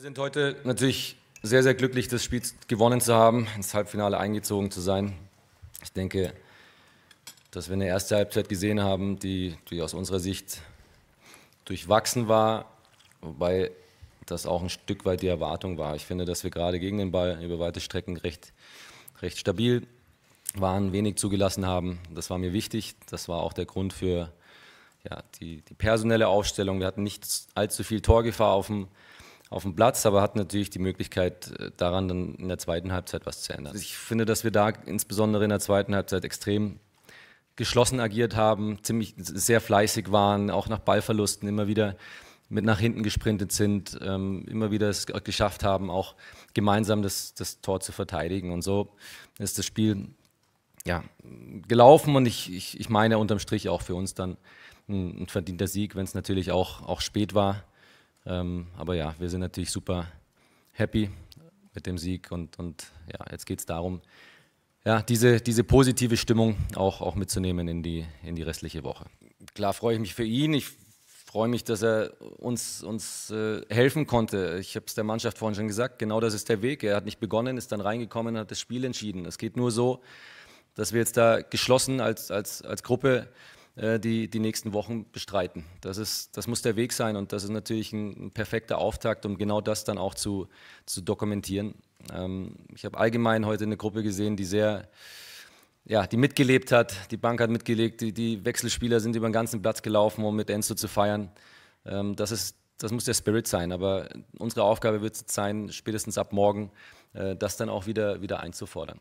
Wir sind heute natürlich sehr, sehr glücklich, das Spiel gewonnen zu haben, ins Halbfinale eingezogen zu sein. Ich denke, dass wir eine erste Halbzeit gesehen haben, die, die aus unserer Sicht durchwachsen war, wobei das auch ein Stück weit die Erwartung war. Ich finde, dass wir gerade gegen den Ball über weite Strecken recht, recht stabil waren, wenig zugelassen haben. Das war mir wichtig. Das war auch der Grund für ja, die, die personelle Aufstellung. Wir hatten nicht allzu viel Torgefahr auf dem, auf dem Platz, aber hat natürlich die Möglichkeit, äh, daran dann in der zweiten Halbzeit was zu ändern. Ich finde, dass wir da insbesondere in der zweiten Halbzeit extrem geschlossen agiert haben, ziemlich sehr fleißig waren, auch nach Ballverlusten immer wieder mit nach hinten gesprintet sind, ähm, immer wieder es geschafft haben, auch gemeinsam das, das Tor zu verteidigen. Und so ist das Spiel ja, gelaufen und ich, ich, ich meine unterm Strich auch für uns dann ein, ein verdienter Sieg, wenn es natürlich auch, auch spät war. Ähm, aber ja, wir sind natürlich super happy mit dem Sieg und, und ja, jetzt geht es darum, ja, diese, diese positive Stimmung auch, auch mitzunehmen in die, in die restliche Woche. Klar freue ich mich für ihn. Ich freue mich, dass er uns, uns äh, helfen konnte. Ich habe es der Mannschaft vorhin schon gesagt, genau das ist der Weg. Er hat nicht begonnen, ist dann reingekommen, und hat das Spiel entschieden. Es geht nur so, dass wir jetzt da geschlossen als, als, als Gruppe äh, die, die nächsten Wochen bestreiten. Das, ist, das muss der Weg sein und das ist natürlich ein perfekter Auftakt, um genau das dann auch zu, zu dokumentieren. Ähm, ich habe allgemein heute eine Gruppe gesehen, die sehr, ja, die mitgelebt hat, die Bank hat mitgelegt, die, die Wechselspieler sind über den ganzen Platz gelaufen, um mit Enzo zu feiern. Ähm, das, ist, das muss der Spirit sein, aber unsere Aufgabe wird es sein, spätestens ab morgen äh, das dann auch wieder, wieder einzufordern.